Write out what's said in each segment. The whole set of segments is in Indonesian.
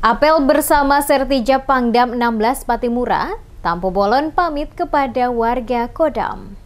Apel bersama Sertija Pangdam 16 Patimura, Tampu Bolon pamit kepada warga Kodam.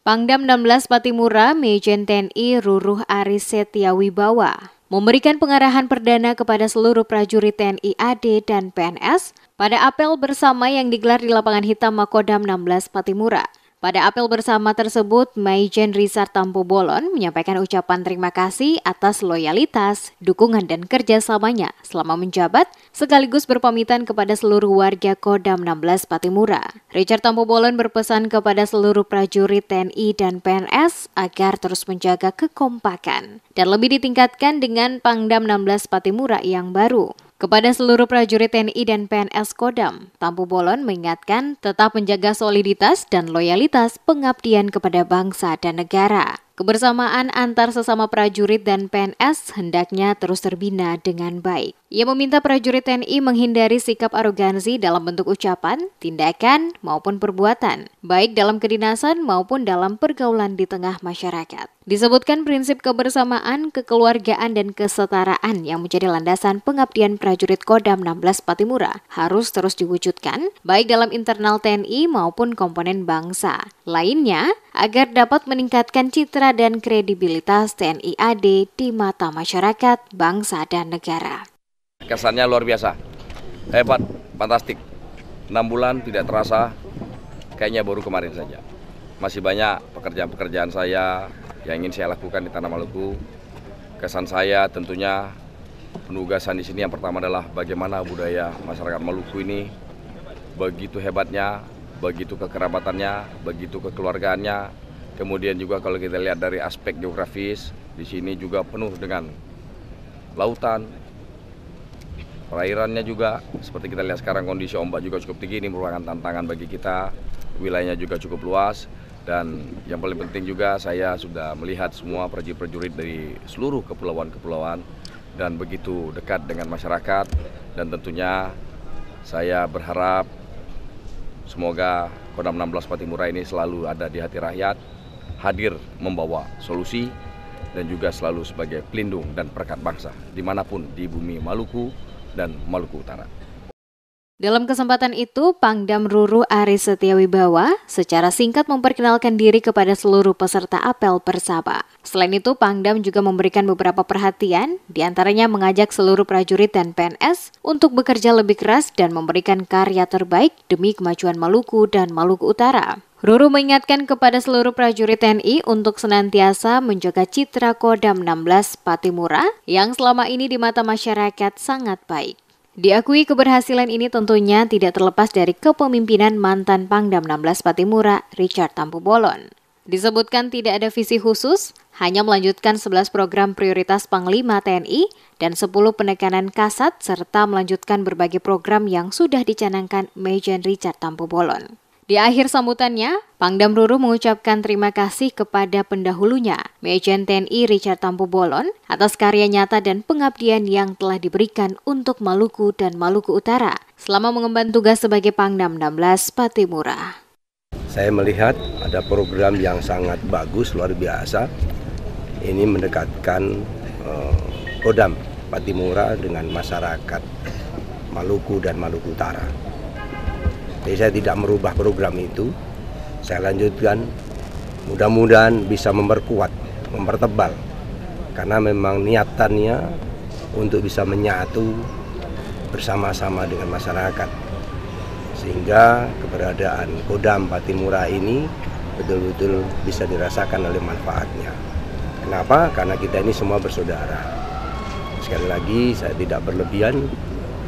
Pangdam 16 Patimura, Mejen TNI Ruruh Aris Setiawibawa memberikan pengarahan perdana kepada seluruh prajurit TNI AD dan PNS pada apel bersama yang digelar di lapangan hitam Makodam 16 Patimura. Pada apel bersama tersebut, Mayjen Rizar Tampu Bolon menyampaikan ucapan terima kasih atas loyalitas, dukungan, dan kerjasamanya selama menjabat, sekaligus berpamitan kepada seluruh warga Kodam 16 Patimura. Richard Tampu Bolon berpesan kepada seluruh prajurit TNI dan PNS agar terus menjaga kekompakan dan lebih ditingkatkan dengan Pangdam 16 Patimura yang baru. Kepada seluruh prajurit TNI dan PNS Kodam, Tampu Bolon mengingatkan tetap menjaga soliditas dan loyalitas pengabdian kepada bangsa dan negara. Kebersamaan antar sesama prajurit dan PNS hendaknya terus terbina dengan baik. Ia meminta prajurit TNI menghindari sikap arogansi dalam bentuk ucapan, tindakan, maupun perbuatan, baik dalam kedinasan maupun dalam pergaulan di tengah masyarakat. Disebutkan prinsip kebersamaan, kekeluargaan, dan kesetaraan yang menjadi landasan pengabdian prajurit Kodam 16 Patimura harus terus diwujudkan, baik dalam internal TNI maupun komponen bangsa. Lainnya, agar dapat meningkatkan citra dan kredibilitas TNI AD di mata masyarakat, bangsa, dan negara. Kesannya luar biasa, hebat, fantastik. 6 bulan tidak terasa, kayaknya baru kemarin saja. Masih banyak pekerjaan-pekerjaan saya, yang ingin saya lakukan di Tanah Maluku. Kesan saya tentunya penugasan di sini yang pertama adalah bagaimana budaya masyarakat Maluku ini begitu hebatnya, begitu kekerabatannya, begitu kekeluargaannya. Kemudian juga kalau kita lihat dari aspek geografis, di sini juga penuh dengan lautan, perairannya juga seperti kita lihat sekarang kondisi ombak juga cukup tinggi ini merupakan tantangan bagi kita wilayahnya juga cukup luas dan yang paling penting juga saya sudah melihat semua prajurit-prajurit dari seluruh kepulauan-kepulauan dan begitu dekat dengan masyarakat dan tentunya saya berharap semoga Kodam 16 Patimura ini selalu ada di hati rakyat, hadir membawa solusi dan juga selalu sebagai pelindung dan perkat bangsa dimanapun di bumi Maluku dan Maluku Utara. Dalam kesempatan itu, Pangdam Ruru Ari Setiawibawa secara singkat memperkenalkan diri kepada seluruh peserta apel Persaba. Selain itu, Pangdam juga memberikan beberapa perhatian, diantaranya mengajak seluruh prajurit dan PNS untuk bekerja lebih keras dan memberikan karya terbaik demi kemajuan Maluku dan Maluku Utara. Ruru mengingatkan kepada seluruh prajurit TNI untuk senantiasa menjaga citra Kodam 16 Patimura yang selama ini di mata masyarakat sangat baik. Diakui keberhasilan ini tentunya tidak terlepas dari kepemimpinan mantan Pangdam 16 Patimura Richard Tampu Bolon. Disebutkan tidak ada visi khusus, hanya melanjutkan 11 program prioritas Panglima TNI dan 10 penekanan kasat serta melanjutkan berbagai program yang sudah dicanangkan Mejen Richard Tampu Bolon. Di akhir sambutannya, Pangdam Ruru mengucapkan terima kasih kepada pendahulunya, Mejen TNI Richard Tampu Bolon, atas karya nyata dan pengabdian yang telah diberikan untuk Maluku dan Maluku Utara selama mengemban tugas sebagai Pangdam 16 Patimura. Saya melihat ada program yang sangat bagus, luar biasa. Ini mendekatkan eh, Kodam Patimura dengan masyarakat Maluku dan Maluku Utara jadi saya tidak merubah program itu. Saya lanjutkan. Mudah-mudahan bisa memperkuat, mempertebal. Karena memang niatannya untuk bisa menyatu bersama-sama dengan masyarakat. Sehingga keberadaan Kodam Patimura ini betul-betul bisa dirasakan oleh manfaatnya. Kenapa? Karena kita ini semua bersaudara. Sekali lagi saya tidak berlebihan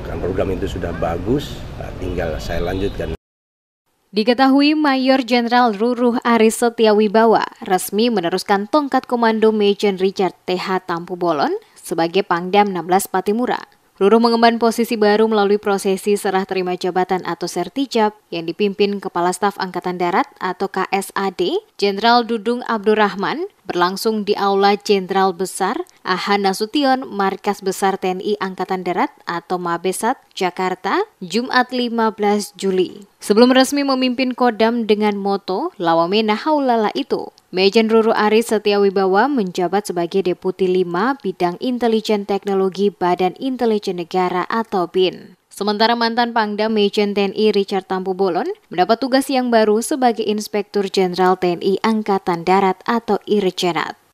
karena program itu sudah bagus, eh, tinggal saya lanjutkan. Diketahui Mayor Jenderal Ruruh Aris Setiawibawa resmi meneruskan tongkat komando Majen Richard TH Tampu Bolon sebagai Pangdam 16 Patimura. Ruruh mengemban posisi baru melalui prosesi serah terima jabatan atau sertijab yang dipimpin Kepala Staf Angkatan Darat atau KSAD, Jenderal Dudung Abdurrahman, berlangsung di Aula Jenderal Besar Ahana Sution, Markas Besar TNI Angkatan Darat atau Mabesat, Jakarta, Jumat 15 Juli. Sebelum resmi memimpin Kodam dengan moto Lawamena Haulala itu, Mejen Ruru Aris Setiawibawa menjabat sebagai Deputi 5 Bidang Intelijen Teknologi Badan Intelijen Negara atau BIN. Sementara mantan Pangdam Mejen TNI Richard Tampu Bolon mendapat tugas yang baru sebagai Inspektur Jenderal TNI Angkatan Darat atau Irjenat.